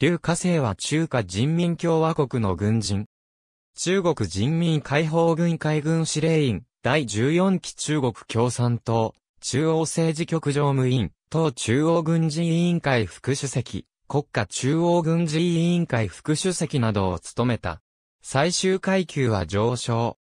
劉家生は中華人民共和国の軍人。中国人民解放軍海軍司令員、第14期中国共産党、中央政治局常務委員、党中央軍事委員会副主席、国家中央軍事委員会副主席などを務めた。最終階級は上昇。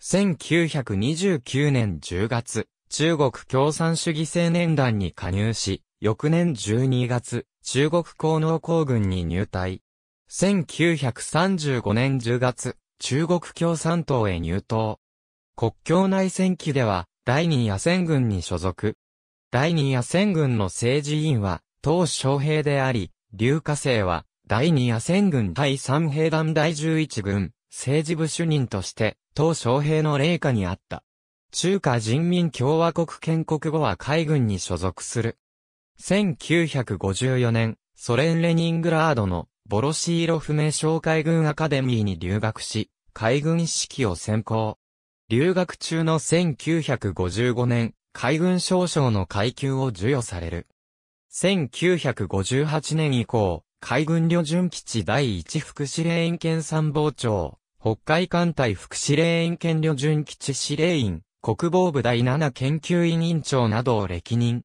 1929年10月、中国共産主義青年団に加入し、翌年12月、中国工農工軍に入隊。1935年10月、中国共産党へ入党。国境内戦期では、第二野戦軍に所属。第二野戦軍の政治委員は、当将兵であり、劉化生は、第二野戦軍第三兵団第11軍、政治部主任として、当将兵の霊下にあった。中華人民共和国建国後は海軍に所属する。1954年、ソ連レニングラードのボロシーロフ名称海軍アカデミーに留学し、海軍揮を専攻。留学中の1955年、海軍少将の階級を授与される。1958年以降、海軍旅順基地第1副司令員兼参謀長、北海艦隊副司令員兼旅順基地司令員、国防部第7研究員委員長などを歴任。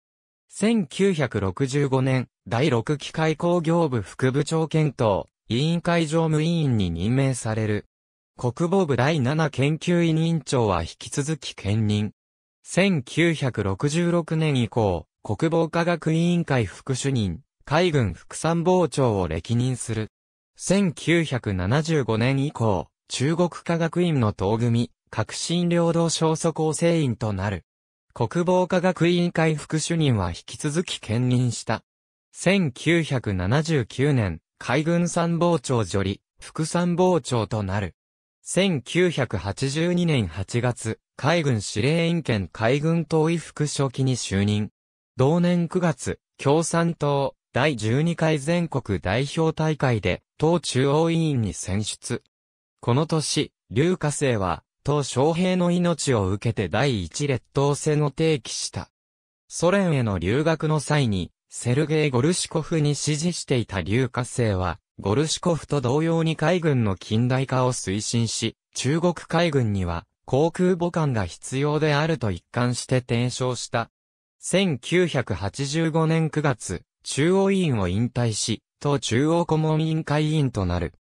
1965年、第6機械工業部副部長検討、委員会常務委員に任命される。国防部第7研究委員長は引き続き兼任。1966年以降、国防科学委員会副主任、海軍副参謀長を歴任する。1975年以降、中国科学院の党組、革新領土小祖構成員となる。国防科学委員会副主任は引き続き兼任した。1979年、海軍参謀長女理、副参謀長となる。1982年8月、海軍司令員兼海軍党委副書記に就任。同年9月、共産党第12回全国代表大会で党中央委員に選出。この年、劉華生はと将兵の命を受けて第一列島線を提起した。ソ連への留学の際に、セルゲイ・ゴルシコフに支持していた劉華生は、ゴルシコフと同様に海軍の近代化を推進し、中国海軍には航空母艦が必要であると一貫して提唱した。1985年9月、中央委員を引退し、党中央顧問委員会委員となる。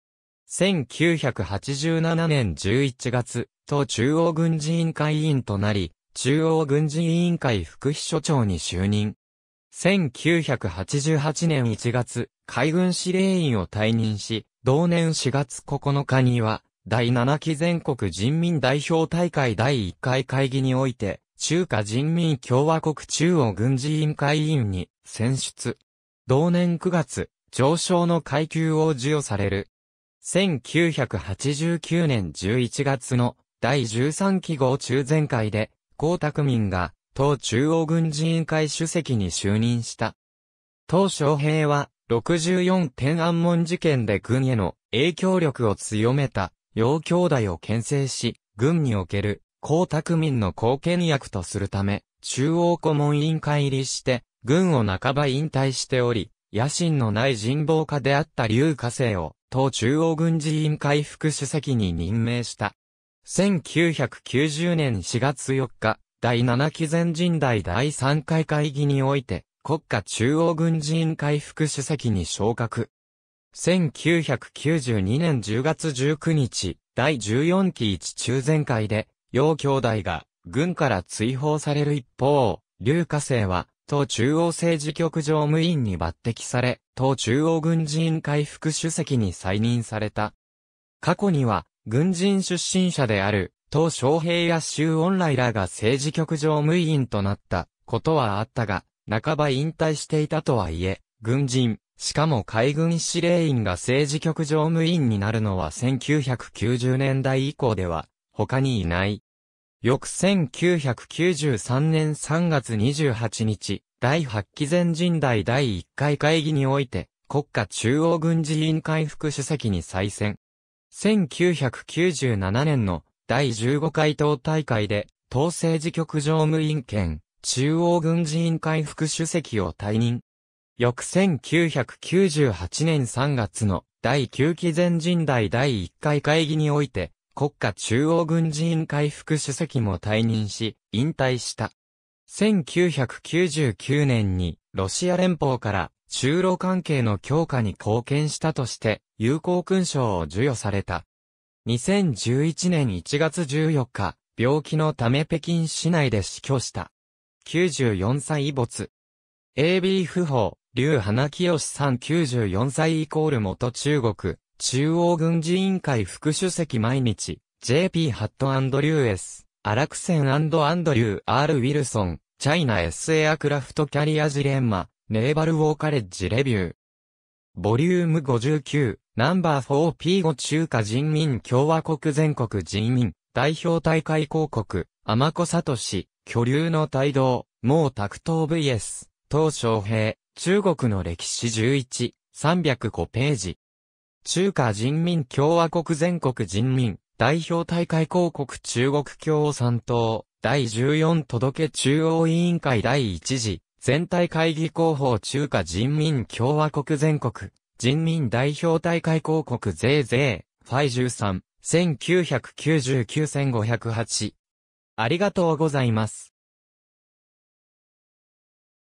1987年11月、党中央軍事委員会委員となり、中央軍事委員会副秘書長に就任。1988年1月、海軍司令員を退任し、同年4月9日には、第7期全国人民代表大会第1回会議において、中華人民共和国中央軍事委員会委員に選出。同年9月、上昇の階級を授与される。1989年11月の第13期号中全会で、江沢民が、党中央軍事委員会主席に就任した。党昌平は、64天安門事件で軍への影響力を強めた、楊兄弟を牽制し、軍における、江沢民の貢献役とするため、中央顧問委員会入りして、軍を半ば引退しており、野心のない人望家であった劉家生を、党中央軍事委員会副主席に任命した。1990年4月4日、第7期全人代第3回会議において、国家中央軍事委員会副主席に昇格。1992年10月19日、第14期一中全会で、楊兄弟が軍から追放される一方、劉家生は、党中央政治局常務委員に抜擢され、党中央軍事委員会副主席に再任された。過去には、軍人出身者である、当昌平や周恩来らが政治局常務委員となったことはあったが、半ば引退していたとはいえ、軍人、しかも海軍司令員が政治局常務委員になるのは1990年代以降では他にいない。翌1993年3月28日、第8期全人代第1回会議において、国家中央軍事委員会副主席に再選。1997年の第15回党大会で、党政治局常務委員兼、中央軍事委員会副主席を退任。翌1998年3月の第9期全人代第1回会議において、国家中央軍事委員会副主席も退任し、引退した。1999年にロシア連邦から中露関係の強化に貢献したとして、友好勲章を授与された。2011年1月14日、病気のため北京市内で死去した。94歳没。AB 不法、劉花清さん94歳イコール元中国、中央軍事委員会副主席毎日、JP ハットアンドリューエス、アラクセンアンドリュー R ウィルソン、チャイナ SA クラフトキャリアジレンマ、ネーバルウォーカレッジレビュー。ボリューム59、ナンバー 4P5 中華人民共和国全国人民、代表大会広告、天子聡、巨流の帯同、毛沢東 VS、東昌平、中国の歴史11、305ページ。中華人民共和国全国人民、代表大会広告中国共産党、第14届中央委員会第1次、全体会議広報中華人民共和国全国、人民代表大会広告税税、ファイ13、1999-1508。ありがとうございます。